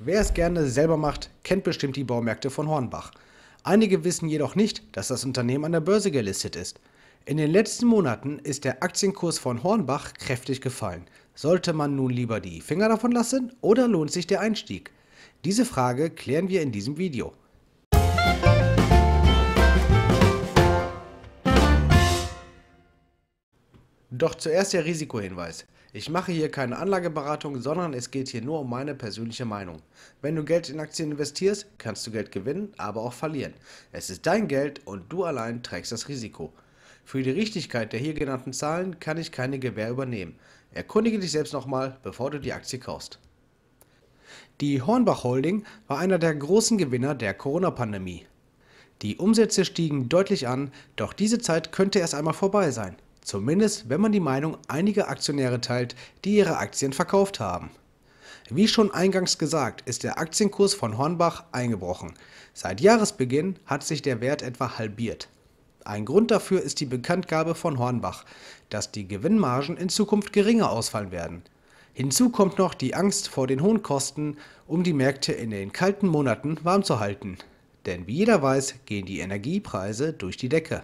Wer es gerne selber macht, kennt bestimmt die Baumärkte von Hornbach. Einige wissen jedoch nicht, dass das Unternehmen an der Börse gelistet ist. In den letzten Monaten ist der Aktienkurs von Hornbach kräftig gefallen. Sollte man nun lieber die Finger davon lassen oder lohnt sich der Einstieg? Diese Frage klären wir in diesem Video. Doch zuerst der Risikohinweis. Ich mache hier keine Anlageberatung, sondern es geht hier nur um meine persönliche Meinung. Wenn du Geld in Aktien investierst, kannst du Geld gewinnen, aber auch verlieren. Es ist dein Geld und du allein trägst das Risiko. Für die Richtigkeit der hier genannten Zahlen kann ich keine Gewähr übernehmen. Erkundige dich selbst nochmal, bevor du die Aktie kaufst. Die Hornbach Holding war einer der großen Gewinner der Corona-Pandemie. Die Umsätze stiegen deutlich an, doch diese Zeit könnte erst einmal vorbei sein. Zumindest, wenn man die Meinung einiger Aktionäre teilt, die ihre Aktien verkauft haben. Wie schon eingangs gesagt, ist der Aktienkurs von Hornbach eingebrochen. Seit Jahresbeginn hat sich der Wert etwa halbiert. Ein Grund dafür ist die Bekanntgabe von Hornbach, dass die Gewinnmargen in Zukunft geringer ausfallen werden. Hinzu kommt noch die Angst vor den hohen Kosten, um die Märkte in den kalten Monaten warm zu halten. Denn wie jeder weiß, gehen die Energiepreise durch die Decke.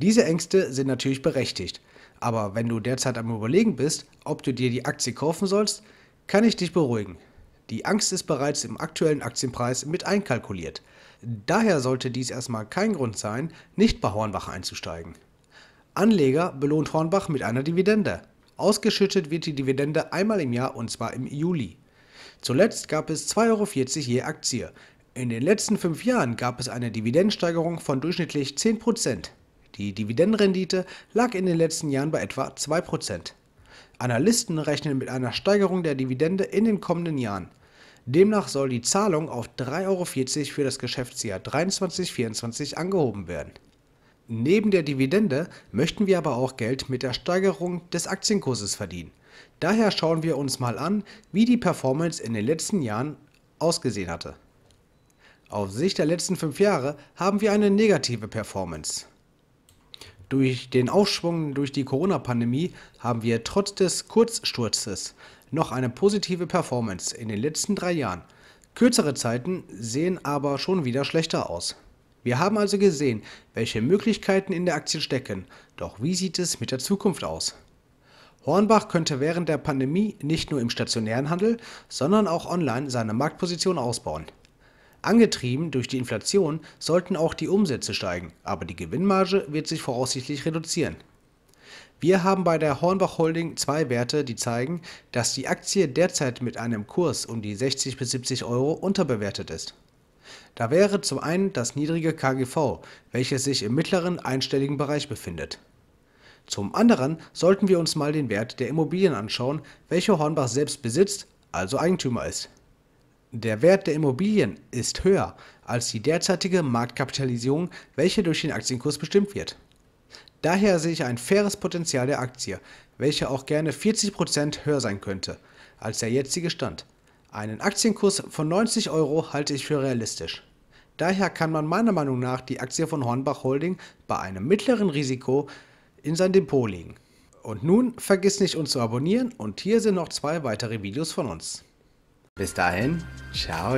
Diese Ängste sind natürlich berechtigt, aber wenn du derzeit am Überlegen bist, ob du dir die Aktie kaufen sollst, kann ich dich beruhigen. Die Angst ist bereits im aktuellen Aktienpreis mit einkalkuliert. Daher sollte dies erstmal kein Grund sein, nicht bei Hornbach einzusteigen. Anleger belohnt Hornbach mit einer Dividende. Ausgeschüttet wird die Dividende einmal im Jahr und zwar im Juli. Zuletzt gab es 2,40 Euro je Aktie. In den letzten fünf Jahren gab es eine Dividendensteigerung von durchschnittlich 10 Prozent. Die Dividendenrendite lag in den letzten Jahren bei etwa 2%. Analysten rechnen mit einer Steigerung der Dividende in den kommenden Jahren. Demnach soll die Zahlung auf 3,40 Euro für das Geschäftsjahr 23-24 angehoben werden. Neben der Dividende möchten wir aber auch Geld mit der Steigerung des Aktienkurses verdienen. Daher schauen wir uns mal an, wie die Performance in den letzten Jahren ausgesehen hatte. Auf Sicht der letzten fünf Jahre haben wir eine negative Performance. Durch den Aufschwung durch die Corona-Pandemie haben wir trotz des Kurzsturzes noch eine positive Performance in den letzten drei Jahren. Kürzere Zeiten sehen aber schon wieder schlechter aus. Wir haben also gesehen, welche Möglichkeiten in der Aktie stecken. Doch wie sieht es mit der Zukunft aus? Hornbach könnte während der Pandemie nicht nur im stationären Handel, sondern auch online seine Marktposition ausbauen. Angetrieben durch die Inflation sollten auch die Umsätze steigen, aber die Gewinnmarge wird sich voraussichtlich reduzieren. Wir haben bei der Hornbach Holding zwei Werte, die zeigen, dass die Aktie derzeit mit einem Kurs um die 60 bis 70 Euro unterbewertet ist. Da wäre zum einen das niedrige KGV, welches sich im mittleren einstelligen Bereich befindet. Zum anderen sollten wir uns mal den Wert der Immobilien anschauen, welche Hornbach selbst besitzt, also Eigentümer ist. Der Wert der Immobilien ist höher als die derzeitige Marktkapitalisierung, welche durch den Aktienkurs bestimmt wird. Daher sehe ich ein faires Potenzial der Aktie, welche auch gerne 40% höher sein könnte als der jetzige Stand. Einen Aktienkurs von 90 Euro halte ich für realistisch. Daher kann man meiner Meinung nach die Aktie von Hornbach Holding bei einem mittleren Risiko in sein Depot legen. Und nun vergiss nicht uns zu abonnieren und hier sind noch zwei weitere Videos von uns. Bis dahin, ciao.